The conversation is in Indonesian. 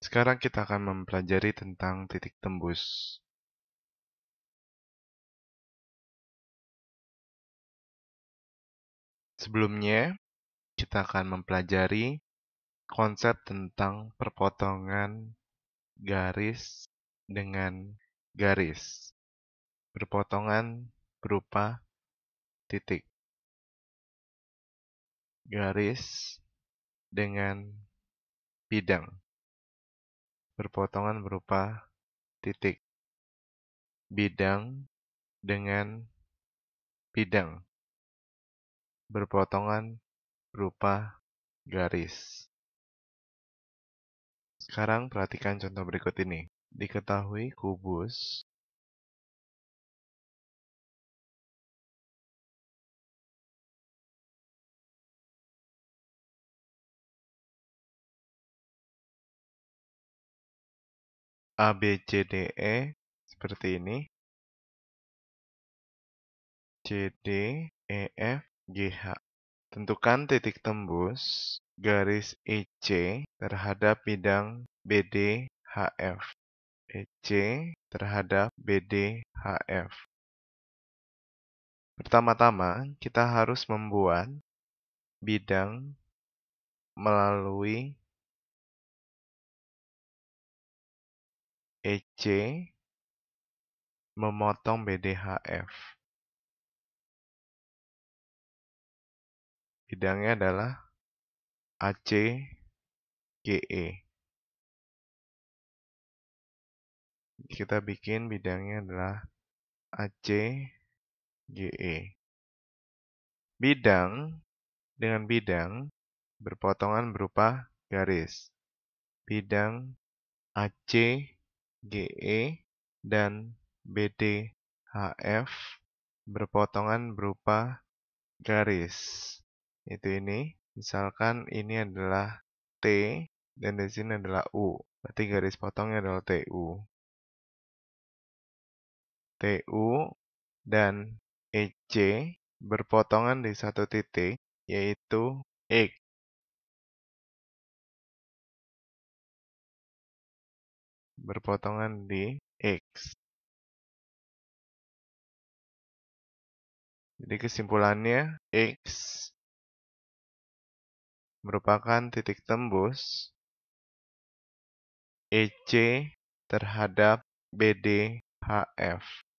Sekarang kita akan mempelajari tentang titik tembus. Sebelumnya, kita akan mempelajari konsep tentang perpotongan garis dengan garis. Perpotongan berupa titik. Garis dengan bidang berpotongan berupa titik, bidang dengan bidang, berpotongan berupa garis. Sekarang perhatikan contoh berikut ini. Diketahui kubus A, B, C, D, E seperti ini. C, D, E, F, G, H. Tentukan titik tembus garis EC terhadap bidang BD, HF. EC terhadap BD, HF. Pertama-tama, kita harus membuat bidang melalui EC memotong BDHF. Bidangnya adalah AC GE. Kita bikin bidangnya adalah AC GE. Bidang dengan bidang berpotongan berupa garis. Bidang AC GE, dan BD, HF berpotongan berupa garis. Itu ini. Misalkan ini adalah T dan di sini adalah U. Berarti garis potongnya adalah TU. TU dan EC berpotongan di satu titik, yaitu X. berpotongan di X. Jadi kesimpulannya X merupakan titik tembus EC terhadap BDHF.